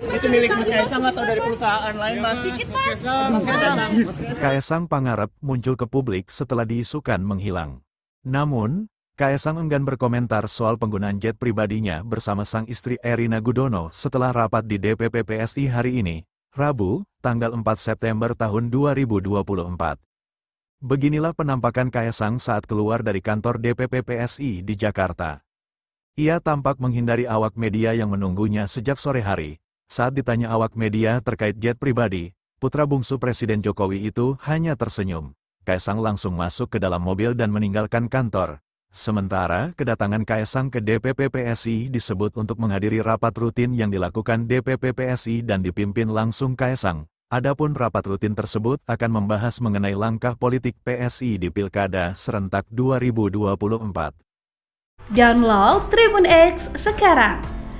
Itu milik Mas Kaisang atau dari perusahaan lain Mas? Mas Kaisang. Kaisang Pangarep muncul ke publik setelah diisukan menghilang. Namun, Kaisang enggan berkomentar soal penggunaan jet pribadinya bersama sang istri Erina Gudono setelah rapat di DPP PSI hari ini, Rabu, tanggal 4 September tahun 2024. Beginilah penampakan Kaisang saat keluar dari kantor DPP PSI di Jakarta. Ia tampak menghindari awak media yang menunggunya sejak sore hari, saat ditanya awak media terkait jet pribadi, putra bungsu Presiden Jokowi itu hanya tersenyum. Kaisang langsung masuk ke dalam mobil dan meninggalkan kantor. Sementara, kedatangan Kaisang ke DPP PSI disebut untuk menghadiri rapat rutin yang dilakukan DPP PSI dan dipimpin langsung Kaisang. Adapun rapat rutin tersebut akan membahas mengenai langkah politik PSI di Pilkada serentak 2024. Download Tribun X sekarang